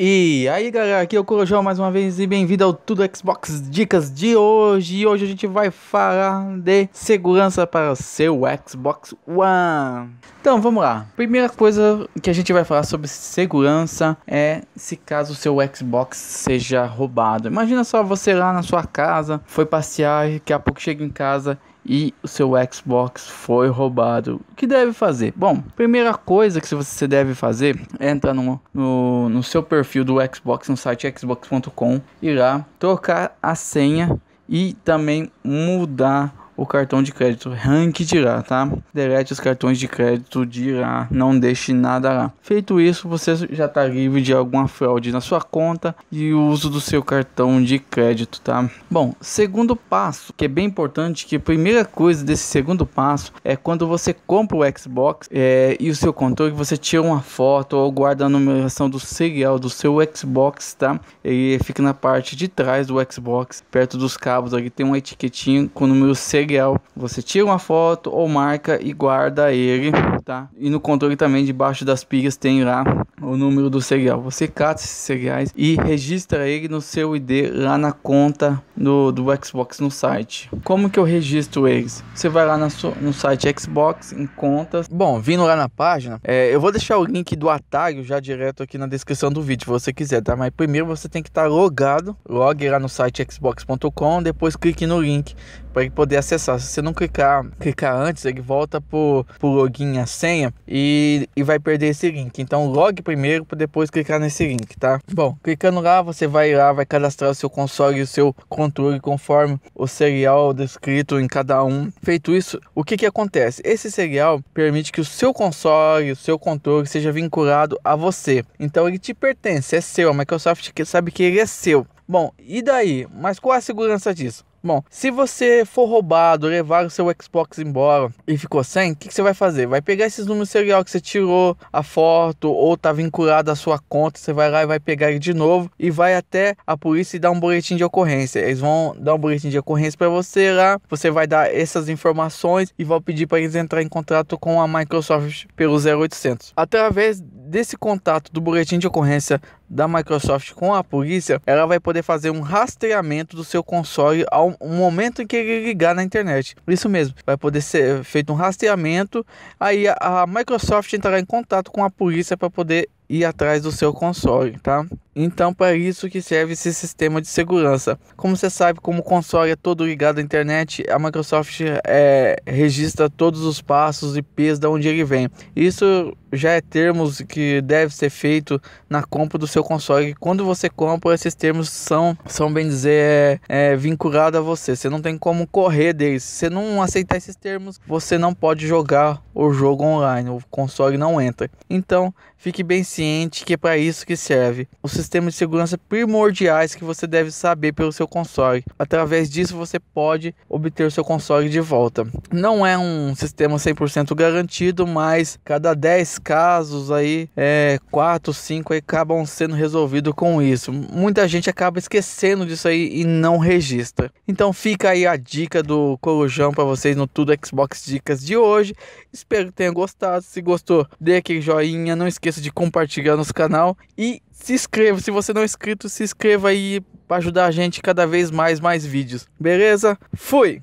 E aí galera, aqui é o Corujão mais uma vez e bem-vindo ao Tudo Xbox Dicas de hoje. E hoje a gente vai falar de segurança para seu Xbox One. Então vamos lá. Primeira coisa que a gente vai falar sobre segurança é se caso seu Xbox seja roubado. Imagina só você lá na sua casa, foi passear e daqui a pouco chega em casa e o seu Xbox foi roubado. O que deve fazer? Bom, primeira coisa que você deve fazer é entrar no, no, no seu perfil do Xbox, no site xbox.com, ir lá, trocar a senha e também mudar o cartão de crédito. Rank tirar, tá? Delete os cartões de crédito de lá, não deixe nada lá. Feito isso, você já está livre de alguma fraude na sua conta e o uso do seu cartão de crédito, tá? Bom, segundo passo, que é bem importante, que a primeira coisa desse segundo passo é quando você compra o Xbox é, e o seu controle, você tira uma foto ou guarda a numeração do serial do seu Xbox, tá? Ele fica na parte de trás do Xbox, perto dos cabos, aqui tem uma etiquetinha com o número serial material, você tira uma foto ou marca e guarda ele, tá? E no controle também debaixo das pilhas tem lá o número do cereal. Você cata esses cereais e registra ele no seu ID lá na conta do, do Xbox no site. Como que eu registro eles? Você vai lá na sua, no site Xbox, em contas. Bom, vindo lá na página, é, eu vou deixar o link do atalho já direto aqui na descrição do vídeo, se você quiser, tá? Mas primeiro você tem que estar tá logado, logue lá no site xbox.com, depois clique no link para ele poder acessar. Se você não clicar, clicar antes, ele volta por, pro login e a senha e, e vai perder esse link. Então log primeiro para depois clicar nesse link, tá? Bom, clicando lá, você vai lá, vai cadastrar o seu console e o seu controle conforme o serial descrito em cada um. Feito isso, o que que acontece? Esse serial permite que o seu console, o seu controle seja vinculado a você. Então ele te pertence, é seu. A Microsoft sabe que ele é seu. Bom, e daí? Mas qual a segurança disso? Bom, se você for roubado, levar o seu Xbox embora e ficou sem, o que, que, você vai fazer? Vai pegar esses números serial que você tirou a foto ou tá vinculado à sua conta, você vai lá e vai pegar ele de novo e vai até a polícia e dar um boletim de ocorrência. Eles vão dar um boletim de ocorrência para você lá, você vai dar essas informações e vão pedir para eles entrar em contrato com a Microsoft pelo 0800. Através desse contato do boletim de ocorrência da Microsoft com a polícia, ela vai poder fazer um rastreamento do seu console ao momento em que ele ligar na internet. Isso mesmo, vai poder ser feito um rastreamento. Aí a, a Microsoft entrará em contato com a polícia para poder e atrás do seu console, tá? Então, para isso que serve esse sistema de segurança. Como você sabe, como o console é todo ligado à internet, a Microsoft é, registra todos os passos e IPs de onde ele vem. Isso já é termos que deve ser feito na compra do seu console. Quando você compra, esses termos são, são bem dizer, é, é, vinculados a você. Você não tem como correr deles. Se você não aceitar esses termos, você não pode jogar o jogo online. O console não entra. Então, fique bem que é para isso que serve. Os sistemas de segurança primordiais que você deve saber pelo seu console. Através disso você pode obter o seu console de volta. Não é um sistema 100% garantido, mas cada 10 casos aí, é, 4, 5 aí, acabam sendo resolvidos com isso. Muita gente acaba esquecendo disso aí e não registra. Então fica aí a dica do Corujão para vocês no Tudo Xbox Dicas de hoje. Espero que tenham gostado. Se gostou, dê aquele joinha. Não esqueça de compartilhar compartilhando nosso canal e se inscreva, se você não é inscrito, se inscreva aí para ajudar a gente cada vez mais mais vídeos. Beleza? Fui.